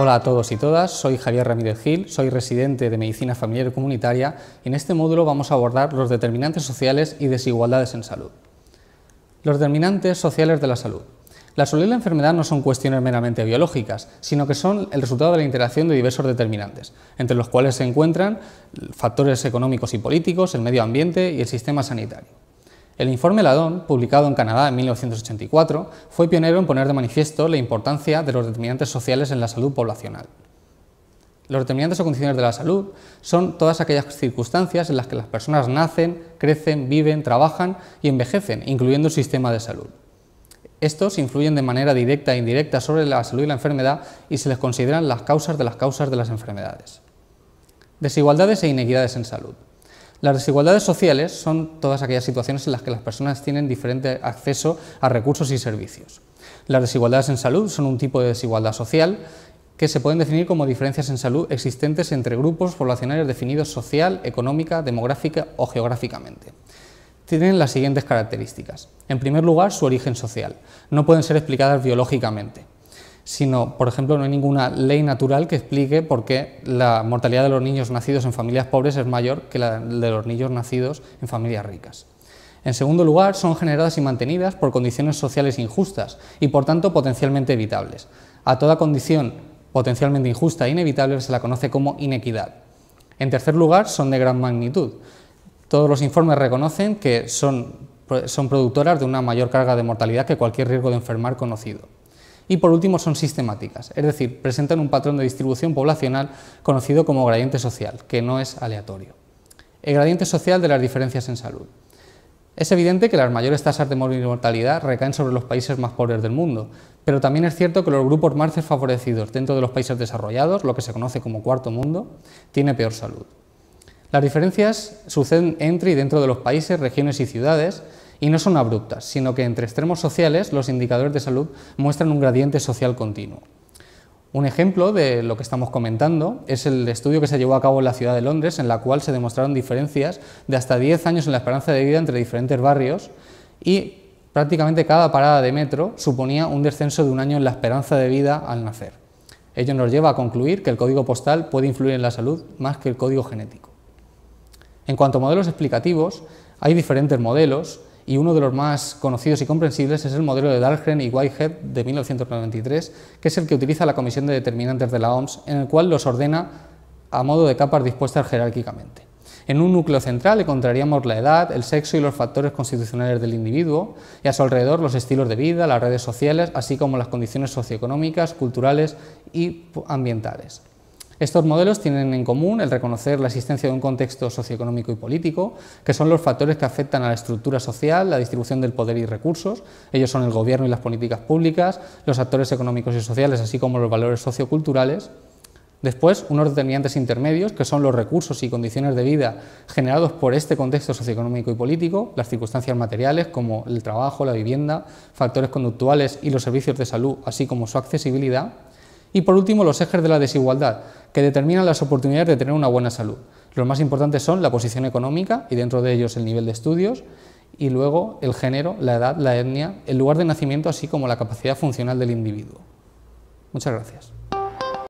Hola a todos y todas, soy Javier Ramírez Gil, soy residente de Medicina Familiar y Comunitaria y en este módulo vamos a abordar los determinantes sociales y desigualdades en salud. Los determinantes sociales de la salud. La salud y la enfermedad no son cuestiones meramente biológicas, sino que son el resultado de la interacción de diversos determinantes, entre los cuales se encuentran factores económicos y políticos, el medio ambiente y el sistema sanitario. El informe Ladón, publicado en Canadá en 1984, fue pionero en poner de manifiesto la importancia de los determinantes sociales en la salud poblacional. Los determinantes o condiciones de la salud son todas aquellas circunstancias en las que las personas nacen, crecen, viven, trabajan y envejecen, incluyendo el sistema de salud. Estos influyen de manera directa e indirecta sobre la salud y la enfermedad y se les consideran las causas de las causas de las enfermedades. Desigualdades e inequidades en salud. Las desigualdades sociales son todas aquellas situaciones en las que las personas tienen diferente acceso a recursos y servicios. Las desigualdades en salud son un tipo de desigualdad social que se pueden definir como diferencias en salud existentes entre grupos poblacionales definidos social, económica, demográfica o geográficamente tienen las siguientes características. En primer lugar, su origen social. No pueden ser explicadas biológicamente sino, por ejemplo, no hay ninguna ley natural que explique por qué la mortalidad de los niños nacidos en familias pobres es mayor que la de los niños nacidos en familias ricas. En segundo lugar, son generadas y mantenidas por condiciones sociales injustas y, por tanto, potencialmente evitables. A toda condición potencialmente injusta e inevitable se la conoce como inequidad. En tercer lugar, son de gran magnitud. Todos los informes reconocen que son, son productoras de una mayor carga de mortalidad que cualquier riesgo de enfermar conocido. Y por último son sistemáticas, es decir, presentan un patrón de distribución poblacional conocido como gradiente social, que no es aleatorio. El gradiente social de las diferencias en salud. Es evidente que las mayores tasas de mortalidad recaen sobre los países más pobres del mundo, pero también es cierto que los grupos más desfavorecidos dentro de los países desarrollados, lo que se conoce como cuarto mundo, tiene peor salud. Las diferencias suceden entre y dentro de los países, regiones y ciudades, y no son abruptas, sino que entre extremos sociales los indicadores de salud muestran un gradiente social continuo. Un ejemplo de lo que estamos comentando es el estudio que se llevó a cabo en la ciudad de Londres, en la cual se demostraron diferencias de hasta 10 años en la esperanza de vida entre diferentes barrios y prácticamente cada parada de metro suponía un descenso de un año en la esperanza de vida al nacer. Ello nos lleva a concluir que el código postal puede influir en la salud más que el código genético. En cuanto a modelos explicativos, hay diferentes modelos, y uno de los más conocidos y comprensibles es el modelo de Dahlgren y Whitehead de 1993, que es el que utiliza la Comisión de Determinantes de la OMS, en el cual los ordena a modo de capas dispuestas jerárquicamente. En un núcleo central encontraríamos la edad, el sexo y los factores constitucionales del individuo, y a su alrededor los estilos de vida, las redes sociales, así como las condiciones socioeconómicas, culturales y ambientales. Estos modelos tienen en común el reconocer la existencia de un contexto socioeconómico y político, que son los factores que afectan a la estructura social, la distribución del poder y recursos, ellos son el gobierno y las políticas públicas, los actores económicos y sociales, así como los valores socioculturales. Después, unos determinantes intermedios, que son los recursos y condiciones de vida generados por este contexto socioeconómico y político, las circunstancias materiales como el trabajo, la vivienda, factores conductuales y los servicios de salud, así como su accesibilidad. Y por último, los ejes de la desigualdad, que determinan las oportunidades de tener una buena salud. Los más importantes son la posición económica y dentro de ellos el nivel de estudios, y luego el género, la edad, la etnia, el lugar de nacimiento, así como la capacidad funcional del individuo. Muchas gracias.